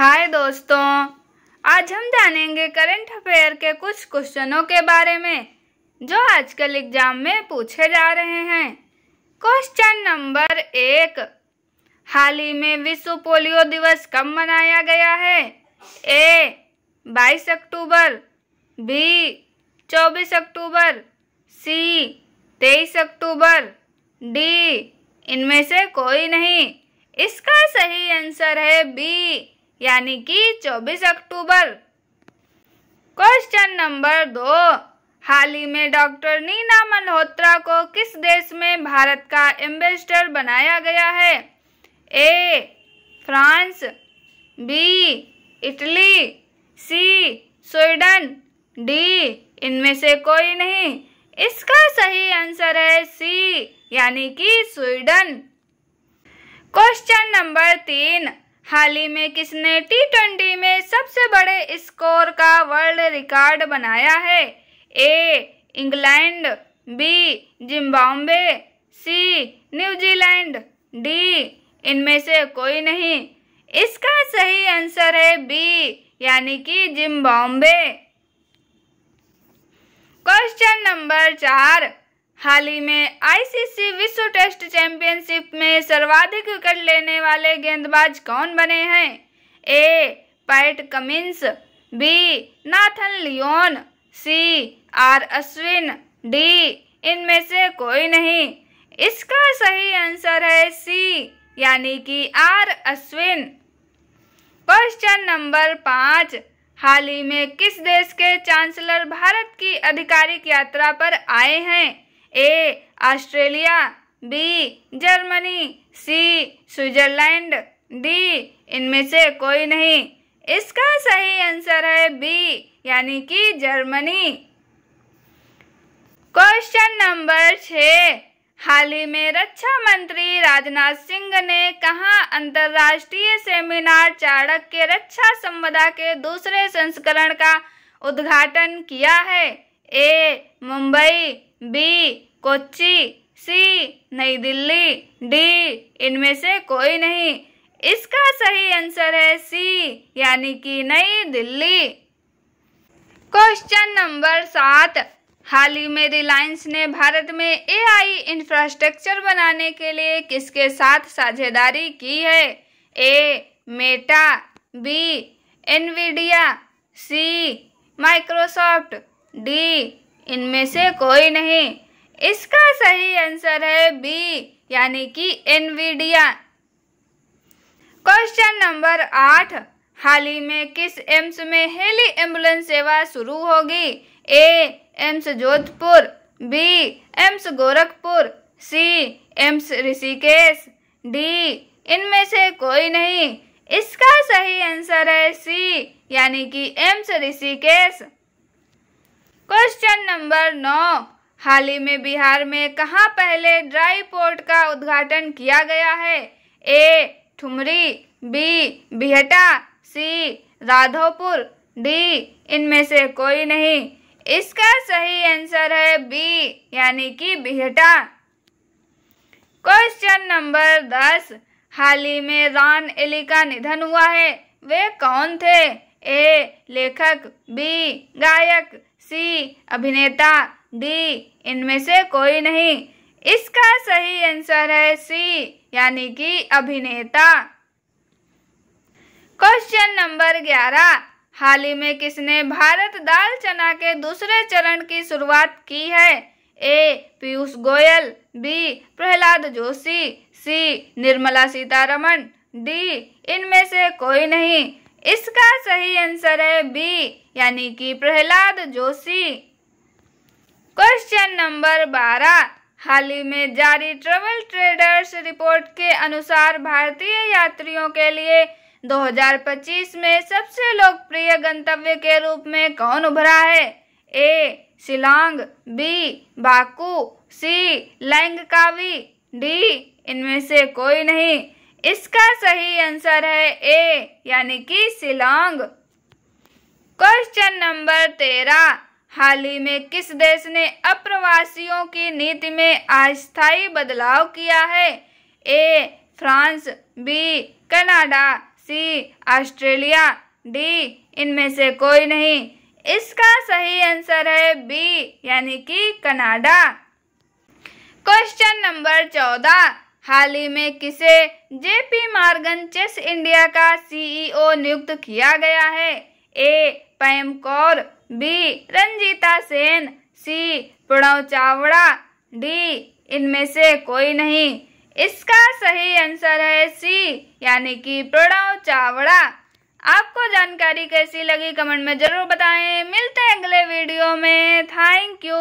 हाय दोस्तों आज हम जानेंगे करंट अफेयर के कुछ क्वेश्चनों के बारे में जो आजकल एग्जाम में पूछे जा रहे हैं क्वेश्चन नंबर एक हाल ही में विश्व पोलियो दिवस कब मनाया गया है ए 22 अक्टूबर बी 24 अक्टूबर सी 23 अक्टूबर डी इनमें से कोई नहीं इसका सही आंसर है बी यानी कि 24 अक्टूबर क्वेश्चन नंबर दो हाल ही में डॉक्टर नीना मल्होत्रा को किस देश में भारत का एम्बेसडर बनाया गया है A France B Italy C Sweden D इनमें से कोई नहीं इसका सही आंसर है सी यानी कि स्वीडन क्वेश्चन नंबर तीन हाल ही में किसने टी ट्वेंटी में सबसे बड़े स्कोर का वर्ल्ड रिकॉर्ड बनाया है A England B Zimbabwe C New Zealand D इनमें से कोई नहीं इसका सही आंसर है बी यानी कि जिम्बाब्वे क्वेश्चन नंबर चार हाल ही में आईसीसी विश्व टेस्ट चैंपियनशिप में सर्वाधिक विकेट लेने वाले गेंदबाज कौन बने हैं A Pat Cummins B Nathan Lyon C R Ashwin D इनमें से कोई नहीं इसका सही आंसर है सी यानी कि आर अश्विन क्वेश्चन नंबर पाँच हाल ही में किस देश के चांसलर भारत की आधिकारिक यात्रा पर आए हैं A Australia B Germany C Switzerland D इनमें से कोई नहीं इसका सही आंसर है बी यानी कि जर्मनी क्वेश्चन नंबर छ हाल ही में रक्षा मंत्री राजनाथ सिंह ने कहा अंतर्राष्ट्रीय सेमिनार चाणक के रक्षा संपदा के दूसरे संस्करण का उद्घाटन किया है A Mumbai B Kochi C New Delhi D इनमें से कोई नहीं इसका सही आंसर है सी यानी कि नई दिल्ली क्वेश्चन नंबर सात हाल ही में रिलायंस ने भारत में एआई इंफ्रास्ट्रक्चर बनाने के लिए किसके साथ साझेदारी की है A Meta B Nvidia C Microsoft D इनमें से कोई नहीं इसका सही आंसर है बी यानी कि एनवीडिया क्वेश्चन नंबर आठ हाल ही में किस एम्स में हेली एम्बुलेंस सेवा शुरू होगी A AIIMS Jodhpur B AIIMS Gorakhpur C AIIMS Rishikesh D इनमें से कोई नहीं इसका सही आंसर है सी यानी कि एम्स ऋषिकेश क्वेश्चन नंबर नौ हाल ही में बिहार में कहाँ पहले ड्राई पोर्ट का उद्घाटन किया गया है A Thumri B Bihta C Radhopur D इनमें से कोई नहीं इसका सही आंसर है बी यानी कि बिहटा क्वेश्चन नंबर दस हाल ही में रान एली का निधन हुआ है वे कौन थे ए लेखक बी गायक सी अभिनेता डी इनमें से कोई नहीं इसका सही आंसर है सी यानी कि अभिनेता क्वेश्चन नंबर ग्यारह हाल ही में किसने भारत दाल चना के दूसरे चरण की शुरुआत की है A Piyush Goyal B Pralhad Joshi C Nirmala Sitharaman D इनमें से कोई नहीं इसका सही आंसर है बी यानी कि प्रहलाद जोशी क्वेश्चन नंबर बारह हाल ही में जारी ट्रेवल ट्रेडर्स रिपोर्ट के अनुसार भारतीय यात्रियों के लिए 2025 में सबसे लोकप्रिय गंतव्य के रूप में कौन उभरा है A Shillong B Baku C Langkawi D इनमें से कोई नहीं इसका सही आंसर है ए यानी कि सिलोंग क्वेश्चन नंबर तेरह हाल ही में किस देश ने अप्रवासियों की नीति में अस्थायी बदलाव किया है A France B Canada C Australia D इनमें से कोई नहीं इसका सही आंसर है बी यानी कि कनाडा क्वेश्चन नंबर चौदह हाल ही में किसे जेपी मार्गन चेस इंडिया का सीईओ नियुक्त किया गया है A Pam Kaur B Ranjita Sen C Pranav Chawda D इनमें से कोई नहीं इसका सही आंसर है सी यानी कि प्रणव चावड़ा आपको जानकारी कैसी लगी कमेंट में जरूर बताएं मिलते हैं अगले वीडियो में थैंक यू